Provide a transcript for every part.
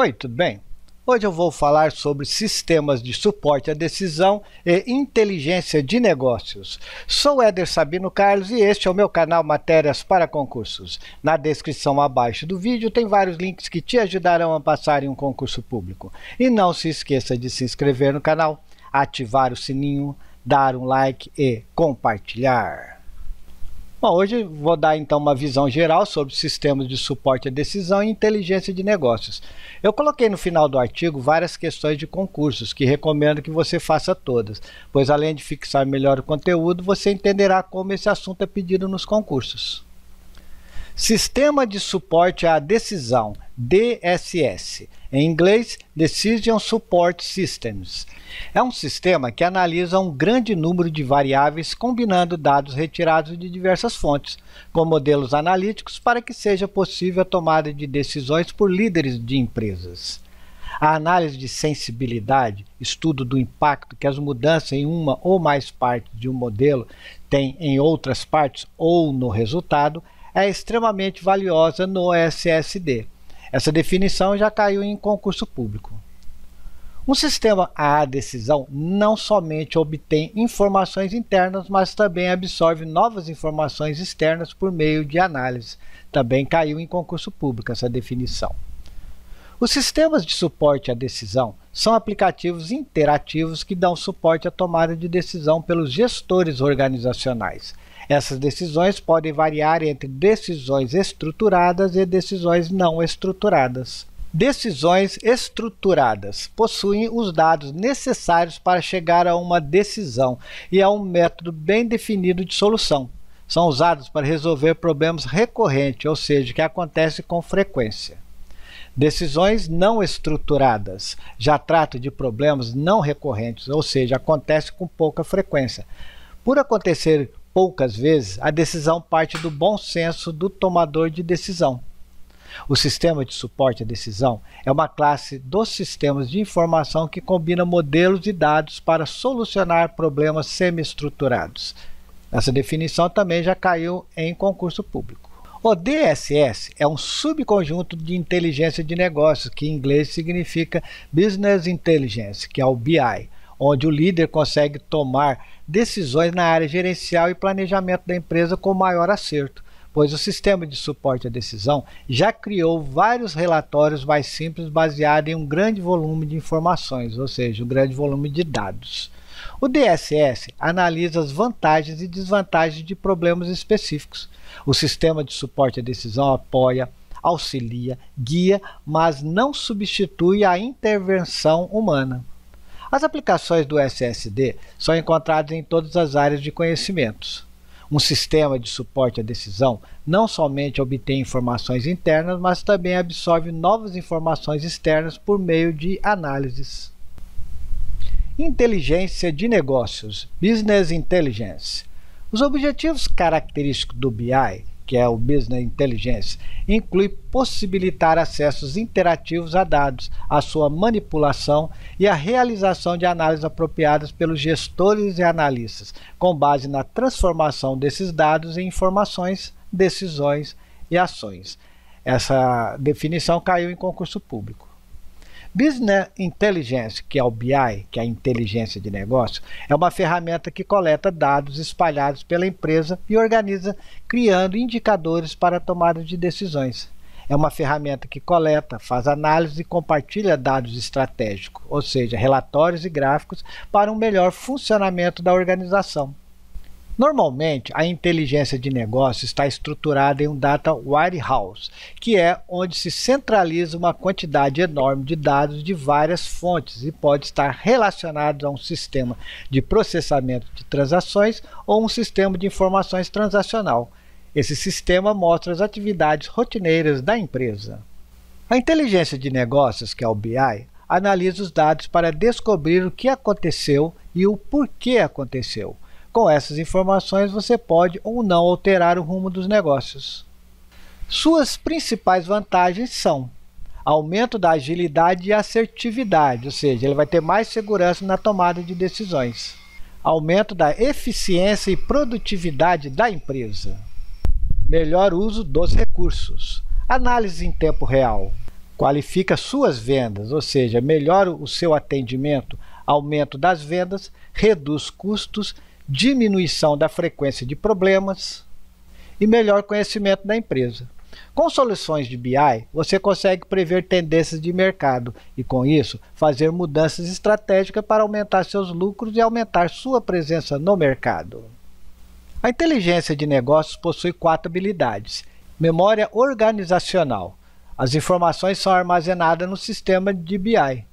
Oi, tudo bem? Hoje eu vou falar sobre sistemas de suporte à decisão e inteligência de negócios. Sou Éder Sabino Carlos e este é o meu canal Matérias para Concursos. Na descrição abaixo do vídeo tem vários links que te ajudarão a passar em um concurso público. E não se esqueça de se inscrever no canal, ativar o sininho, dar um like e compartilhar. Bom, hoje vou dar então uma visão geral sobre sistemas de suporte à decisão e inteligência de negócios. Eu coloquei no final do artigo várias questões de concursos que recomendo que você faça todas, pois além de fixar melhor o conteúdo, você entenderá como esse assunto é pedido nos concursos. Sistema de Suporte à Decisão, DSS. Em inglês, Decision Support Systems. É um sistema que analisa um grande número de variáveis combinando dados retirados de diversas fontes, com modelos analíticos para que seja possível a tomada de decisões por líderes de empresas. A análise de sensibilidade, estudo do impacto que as mudanças em uma ou mais partes de um modelo têm em outras partes ou no resultado, é extremamente valiosa no SSD. Essa definição já caiu em concurso público. Um sistema a decisão não somente obtém informações internas, mas também absorve novas informações externas por meio de análise. Também caiu em concurso público essa definição. Os sistemas de suporte à decisão são aplicativos interativos que dão suporte à tomada de decisão pelos gestores organizacionais, essas decisões podem variar entre decisões estruturadas e decisões não estruturadas. Decisões estruturadas possuem os dados necessários para chegar a uma decisão e a um método bem definido de solução. São usados para resolver problemas recorrentes, ou seja, que acontecem com frequência. Decisões não estruturadas já tratam de problemas não recorrentes, ou seja, acontecem com pouca frequência. Por acontecer poucas vezes, a decisão parte do bom senso do tomador de decisão. O sistema de suporte à decisão é uma classe dos sistemas de informação que combina modelos e dados para solucionar problemas semi-estruturados. Essa definição também já caiu em concurso público. O DSS é um subconjunto de inteligência de negócios, que em inglês significa Business Intelligence, que é o BI onde o líder consegue tomar decisões na área gerencial e planejamento da empresa com maior acerto, pois o sistema de suporte à decisão já criou vários relatórios mais simples baseados em um grande volume de informações, ou seja, um grande volume de dados. O DSS analisa as vantagens e desvantagens de problemas específicos. O sistema de suporte à decisão apoia, auxilia, guia, mas não substitui a intervenção humana. As aplicações do SSD são encontradas em todas as áreas de conhecimentos. Um sistema de suporte à decisão não somente obtém informações internas, mas também absorve novas informações externas por meio de análises. Inteligência de negócios, Business Intelligence. Os objetivos característicos do BI que é o Business Intelligence, inclui possibilitar acessos interativos a dados, a sua manipulação e a realização de análises apropriadas pelos gestores e analistas, com base na transformação desses dados em informações, decisões e ações. Essa definição caiu em concurso público. Business Intelligence, que é o BI, que é a inteligência de negócio, é uma ferramenta que coleta dados espalhados pela empresa e organiza, criando indicadores para a tomada de decisões. É uma ferramenta que coleta, faz análise e compartilha dados estratégicos, ou seja, relatórios e gráficos para um melhor funcionamento da organização. Normalmente, a inteligência de negócio está estruturada em um data warehouse, que é onde se centraliza uma quantidade enorme de dados de várias fontes e pode estar relacionado a um sistema de processamento de transações ou um sistema de informações transacional. Esse sistema mostra as atividades rotineiras da empresa. A inteligência de negócios, que é o BI, analisa os dados para descobrir o que aconteceu e o porquê aconteceu. Com essas informações, você pode ou não alterar o rumo dos negócios. Suas principais vantagens são aumento da agilidade e assertividade, ou seja, ele vai ter mais segurança na tomada de decisões, aumento da eficiência e produtividade da empresa, melhor uso dos recursos, análise em tempo real, qualifica suas vendas, ou seja, melhora o seu atendimento, aumento das vendas, reduz custos diminuição da frequência de problemas e melhor conhecimento da empresa. Com soluções de BI, você consegue prever tendências de mercado e, com isso, fazer mudanças estratégicas para aumentar seus lucros e aumentar sua presença no mercado. A inteligência de negócios possui quatro habilidades: memória organizacional. As informações são armazenadas no sistema de BI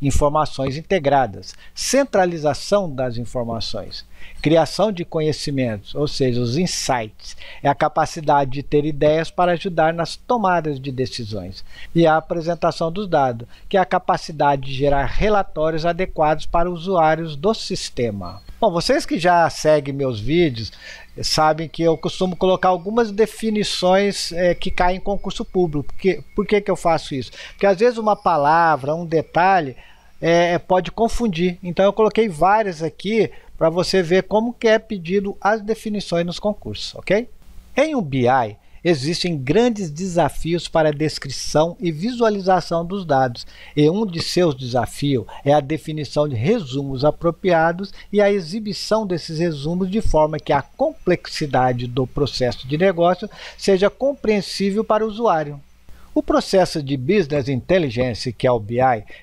informações integradas, centralização das informações, criação de conhecimentos, ou seja, os insights, é a capacidade de ter ideias para ajudar nas tomadas de decisões, e a apresentação dos dados, que é a capacidade de gerar relatórios adequados para usuários do sistema. Bom, vocês que já seguem meus vídeos sabem que eu costumo colocar algumas definições é, que caem em concurso público. Porque, por que, que eu faço isso? Porque às vezes uma palavra, um detalhe, é, é pode confundir. Então eu coloquei várias aqui para você ver como que é pedido as definições nos concursos, ok? Em um BI, existem grandes desafios para a descrição e visualização dos dados, e um de seus desafios é a definição de resumos apropriados e a exibição desses resumos de forma que a complexidade do processo de negócio seja compreensível para o usuário. O processo de Business Intelligence, que é o BI,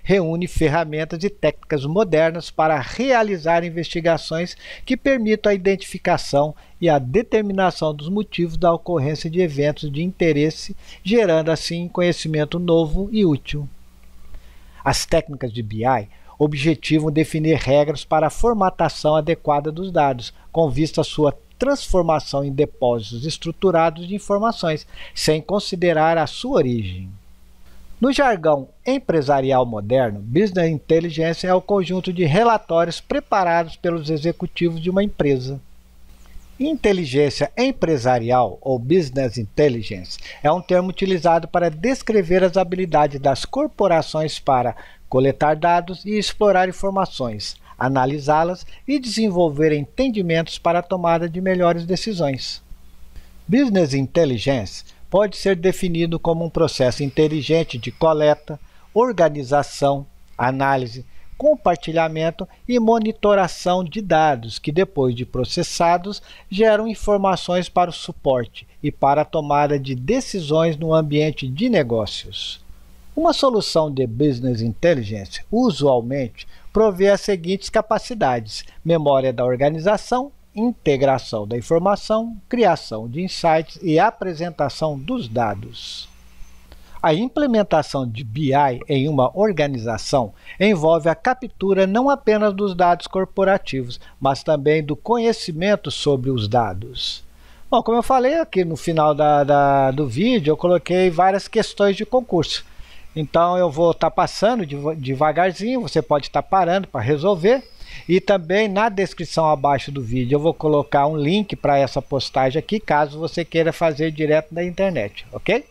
reúne ferramentas e técnicas modernas para realizar investigações que permitam a identificação e a determinação dos motivos da ocorrência de eventos de interesse, gerando assim conhecimento novo e útil. As técnicas de BI objetivam definir regras para a formatação adequada dos dados, com vista à sua transformação em depósitos estruturados de informações, sem considerar a sua origem. No jargão empresarial moderno, business intelligence é o conjunto de relatórios preparados pelos executivos de uma empresa. Inteligência empresarial ou business intelligence é um termo utilizado para descrever as habilidades das corporações para coletar dados e explorar informações, analisá-las e desenvolver entendimentos para a tomada de melhores decisões. Business Intelligence pode ser definido como um processo inteligente de coleta, organização, análise, compartilhamento e monitoração de dados que, depois de processados, geram informações para o suporte e para a tomada de decisões no ambiente de negócios. Uma solução de Business Intelligence usualmente provê as seguintes capacidades: memória da organização, integração da informação, criação de insights e apresentação dos dados. A implementação de BI em uma organização envolve a captura não apenas dos dados corporativos, mas também do conhecimento sobre os dados. Bom, como eu falei aqui no final da, da, do vídeo, eu coloquei várias questões de concurso. Então eu vou estar tá passando devagarzinho, você pode estar tá parando para resolver. E também na descrição abaixo do vídeo eu vou colocar um link para essa postagem aqui, caso você queira fazer direto na internet, ok?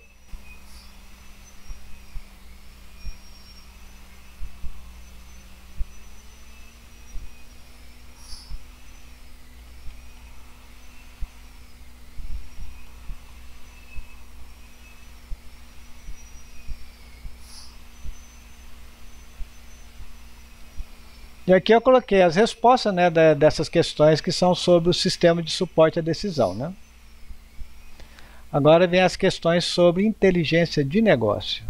E aqui eu coloquei as respostas né, dessas questões que são sobre o sistema de suporte à decisão. Né? Agora vem as questões sobre inteligência de negócio.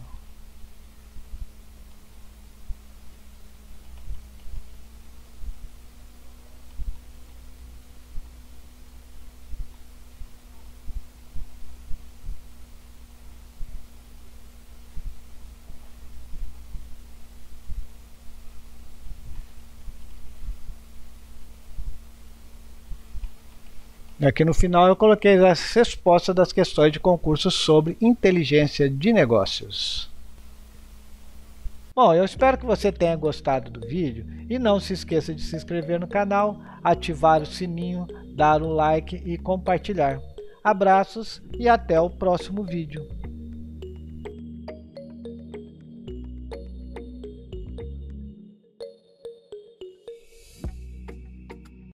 Aqui no final eu coloquei as respostas das questões de concurso sobre inteligência de negócios. Bom, eu espero que você tenha gostado do vídeo e não se esqueça de se inscrever no canal, ativar o sininho, dar um like e compartilhar. Abraços e até o próximo vídeo.